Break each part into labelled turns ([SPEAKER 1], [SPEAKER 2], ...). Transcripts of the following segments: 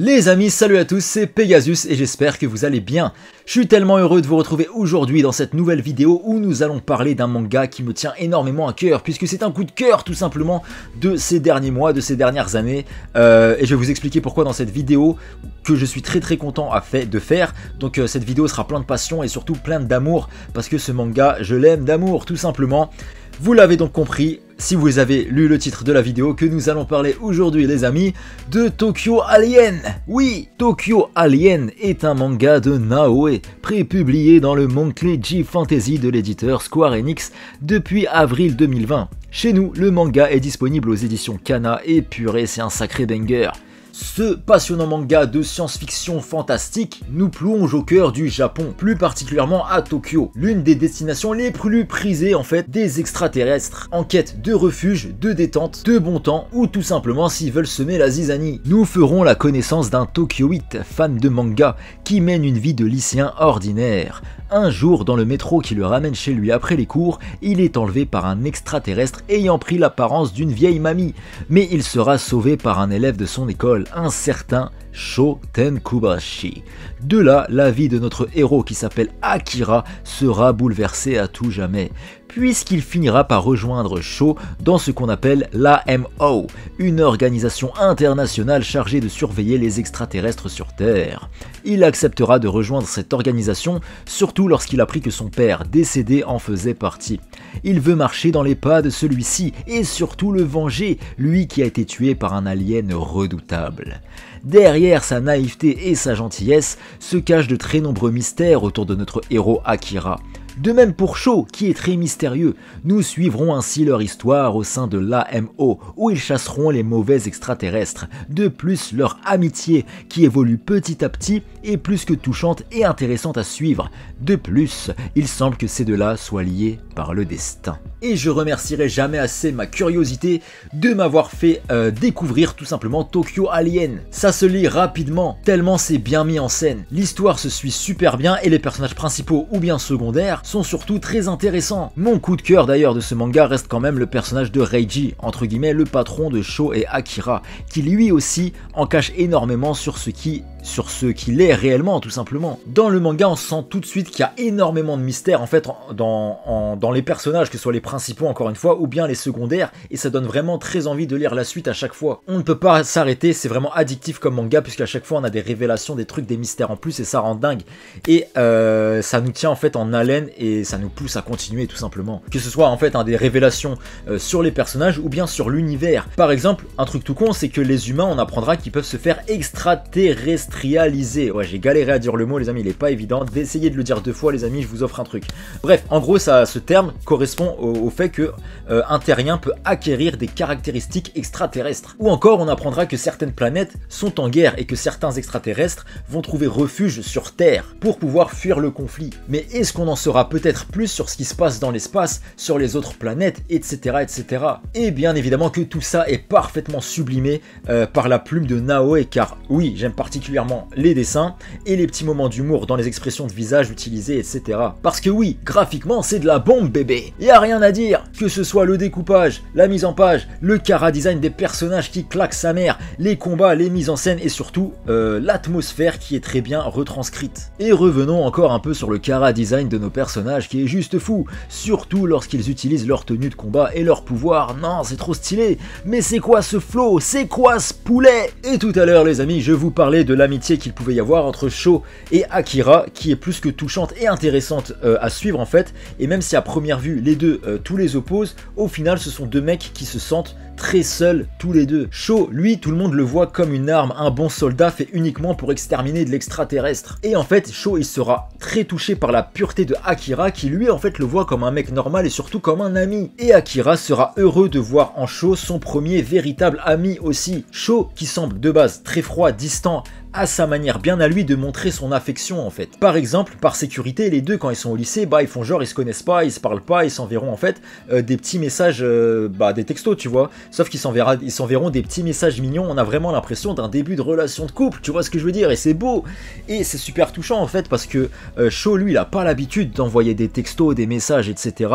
[SPEAKER 1] Les amis, salut à tous, c'est Pegasus et j'espère que vous allez bien. Je suis tellement heureux de vous retrouver aujourd'hui dans cette nouvelle vidéo où nous allons parler d'un manga qui me tient énormément à cœur puisque c'est un coup de cœur tout simplement de ces derniers mois, de ces dernières années euh, et je vais vous expliquer pourquoi dans cette vidéo que je suis très très content à fait de faire. Donc euh, cette vidéo sera plein de passion et surtout plein d'amour parce que ce manga je l'aime d'amour tout simplement. Vous l'avez donc compris, si vous avez lu le titre de la vidéo que nous allons parler aujourd'hui les amis de Tokyo Alien. Oui, Tokyo Alien est un manga de Naoe, prépublié dans le Monthly G Fantasy de l'éditeur Square Enix depuis avril 2020. Chez nous, le manga est disponible aux éditions Kana et purée, c'est un sacré banger. Ce passionnant manga de science-fiction fantastique nous plonge au cœur du Japon, plus particulièrement à Tokyo, l'une des destinations les plus prisées en fait des extraterrestres, en quête de refuge, de détente, de bon temps ou tout simplement s'ils veulent semer la zizanie. Nous ferons la connaissance d'un Tokyoïte, fan de manga, qui mène une vie de lycéen ordinaire. Un jour, dans le métro qui le ramène chez lui après les cours, il est enlevé par un extraterrestre ayant pris l'apparence d'une vieille mamie, mais il sera sauvé par un élève de son école incertain Sho Tenkubashi. De là, la vie de notre héros qui s'appelle Akira sera bouleversée à tout jamais, puisqu'il finira par rejoindre Sho dans ce qu'on appelle l'AMO, une organisation internationale chargée de surveiller les extraterrestres sur Terre. Il acceptera de rejoindre cette organisation, surtout lorsqu'il apprit que son père, décédé, en faisait partie. Il veut marcher dans les pas de celui-ci et surtout le venger, lui qui a été tué par un alien redoutable. Derrière derrière sa naïveté et sa gentillesse se cachent de très nombreux mystères autour de notre héros Akira. De même pour Cho, qui est très mystérieux. Nous suivrons ainsi leur histoire au sein de l'AMO, où ils chasseront les mauvais extraterrestres. De plus, leur amitié, qui évolue petit à petit, est plus que touchante et intéressante à suivre. De plus, il semble que ces deux-là soient liés par le destin. Et je remercierai jamais assez ma curiosité de m'avoir fait euh, découvrir tout simplement Tokyo Alien. Ça se lit rapidement, tellement c'est bien mis en scène. L'histoire se suit super bien et les personnages principaux ou bien secondaires sont surtout très intéressants. Mon coup de cœur d'ailleurs de ce manga reste quand même le personnage de Reiji, entre guillemets le patron de Sho et Akira, qui lui aussi en cache énormément sur ce qui sur ce qu'il est réellement, tout simplement. Dans le manga, on sent tout de suite qu'il y a énormément de mystères, en fait, dans, dans les personnages, que ce soit les principaux, encore une fois, ou bien les secondaires, et ça donne vraiment très envie de lire la suite à chaque fois. On ne peut pas s'arrêter, c'est vraiment addictif comme manga, puisqu'à chaque fois, on a des révélations, des trucs, des mystères en plus, et ça rend dingue. Et euh, ça nous tient, en fait, en haleine, et ça nous pousse à continuer, tout simplement. Que ce soit, en fait, hein, des révélations euh, sur les personnages, ou bien sur l'univers. Par exemple, un truc tout con, c'est que les humains, on apprendra qu'ils peuvent se faire extraterrestres réaliser. Ouais, j'ai galéré à dire le mot, les amis, il est pas évident. D'essayer de le dire deux fois, les amis, je vous offre un truc. Bref, en gros, ça, ce terme correspond au, fait que euh, un terrien peut acquérir des caractéristiques extraterrestres. Ou encore, on apprendra que certaines planètes sont en guerre et que certains extraterrestres vont trouver refuge sur Terre pour pouvoir fuir le conflit. Mais est-ce qu'on en saura peut-être plus sur ce qui se passe dans l'espace, sur les autres planètes, etc., etc. Et bien évidemment que tout ça est parfaitement sublimé euh, par la plume de Naoe, car oui, j'aime particulièrement les dessins et les petits moments d'humour dans les expressions de visage utilisées, etc. Parce que oui, graphiquement, c'est de la bombe, bébé. Y a rien à dire. Que ce soit le découpage, la mise en page, le kara design des personnages qui claquent sa mère, les combats, les mises en scène et surtout euh, l'atmosphère qui est très bien retranscrite. Et revenons encore un peu sur le cara design de nos personnages qui est juste fou, surtout lorsqu'ils utilisent leur tenue de combat et leur pouvoir. Non, c'est trop stylé. Mais c'est quoi ce flow C'est quoi ce poulet Et tout à l'heure, les amis, je vous parlais de la qu'il pouvait y avoir entre Sho et Akira, qui est plus que touchante et intéressante euh, à suivre en fait. Et même si à première vue les deux euh, tous les opposent, au final ce sont deux mecs qui se sentent très seuls tous les deux. Sho, lui, tout le monde le voit comme une arme, un bon soldat fait uniquement pour exterminer de l'extraterrestre. Et en fait, Sho, il sera très touché par la pureté de Akira, qui lui en fait le voit comme un mec normal et surtout comme un ami. Et Akira sera heureux de voir en Sho son premier véritable ami aussi. Sho, qui semble de base très froid, distant, à sa manière bien à lui de montrer son affection en fait. Par exemple, par sécurité, les deux quand ils sont au lycée, bah ils font genre ils se connaissent pas, ils se parlent pas, ils s'enverront en fait euh, des petits messages, euh, bah des textos tu vois. Sauf qu'ils s'enverront des petits messages mignons, on a vraiment l'impression d'un début de relation de couple, tu vois ce que je veux dire, et c'est beau, et c'est super touchant en fait parce que euh, Sho lui il a pas l'habitude d'envoyer des textos, des messages, etc.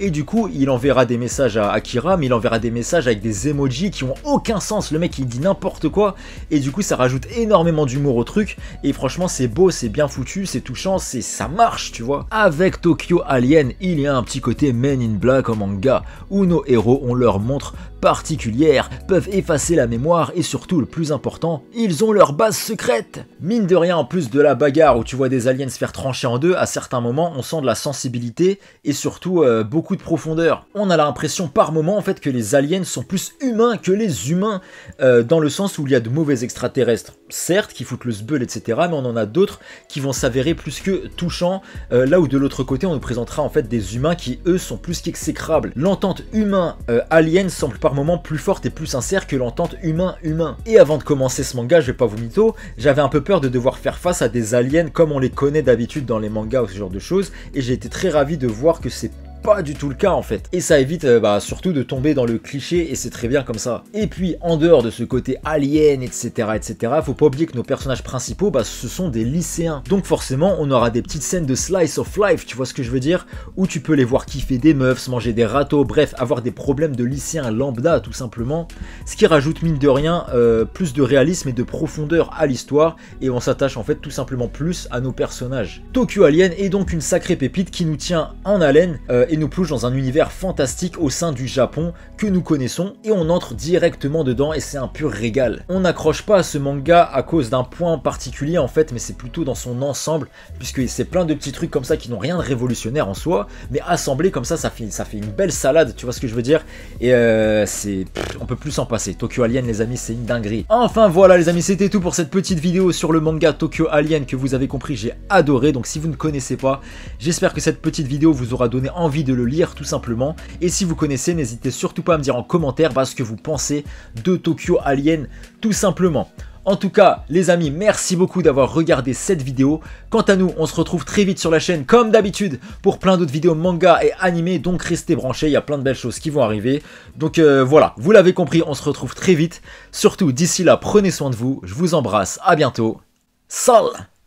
[SPEAKER 1] Et du coup il enverra des messages à Akira, mais il enverra des messages avec des emojis qui ont aucun sens, le mec il dit n'importe quoi, et du coup ça rajoute énormément d'humour au truc, et franchement c'est beau, c'est bien foutu, c'est touchant, c'est ça marche, tu vois. Avec Tokyo Alien, il y a un petit côté Men in Black au manga, où nos héros ont leur montre particulière, peuvent effacer la mémoire, et surtout le plus important, ils ont leur base secrète. Mine de rien, en plus de la bagarre où tu vois des aliens se faire trancher en deux, à certains moments on sent de la sensibilité, et surtout euh, beaucoup de profondeur. On a l'impression par moment en fait que les aliens sont plus humains que les humains, euh, dans le sens où il y a de mauvais extraterrestres, certes, qui foutent le sbeul, etc. Mais on en a d'autres qui vont s'avérer plus que touchants, euh, là où de l'autre côté, on nous présentera en fait des humains qui, eux, sont plus qu'exécrables. L'entente humain-alien euh, semble par moments plus forte et plus sincère que l'entente humain-humain. Et avant de commencer ce manga, je vais pas vous mytho, j'avais un peu peur de devoir faire face à des aliens comme on les connaît d'habitude dans les mangas ou ce genre de choses, et j'ai été très ravi de voir que c'est pas du tout le cas en fait. Et ça évite euh, bah, surtout de tomber dans le cliché et c'est très bien comme ça. Et puis en dehors de ce côté alien, etc., etc., faut pas oublier que nos personnages principaux, bah, ce sont des lycéens. Donc forcément, on aura des petites scènes de slice of life, tu vois ce que je veux dire Où tu peux les voir kiffer des meufs, manger des râteaux, bref, avoir des problèmes de lycéens lambda tout simplement. Ce qui rajoute mine de rien euh, plus de réalisme et de profondeur à l'histoire et on s'attache en fait tout simplement plus à nos personnages. Tokyo Alien est donc une sacrée pépite qui nous tient en haleine euh, euh, et nous plonge dans un univers fantastique au sein du Japon que nous connaissons et on entre directement dedans et c'est un pur régal. On n'accroche pas à ce manga à cause d'un point particulier en fait mais c'est plutôt dans son ensemble puisque c'est plein de petits trucs comme ça qui n'ont rien de révolutionnaire en soi mais assemblés comme ça ça fait, une belle salade tu vois ce que je veux dire et euh, c'est on peut plus s'en passer. Tokyo Alien les amis c'est une dinguerie. Enfin voilà les amis c'était tout pour cette petite vidéo sur le manga Tokyo Alien que vous avez compris j'ai adoré donc si vous ne connaissez pas j'espère que cette petite vidéo vous aura donné envie de le lire tout simplement. Et si vous connaissez, n'hésitez surtout pas à me dire en commentaire bah, ce que vous pensez de Tokyo Alien tout simplement. En tout cas, les amis, merci beaucoup d'avoir regardé cette vidéo. Quant à nous, on se retrouve très vite sur la chaîne, comme d'habitude, pour plein d'autres vidéos manga et animés. Donc restez branchés, il y a plein de belles choses qui vont arriver. Donc euh, voilà, vous l'avez compris, on se retrouve très vite. Surtout, d'ici là, prenez soin de vous. Je vous embrasse, à bientôt. Salut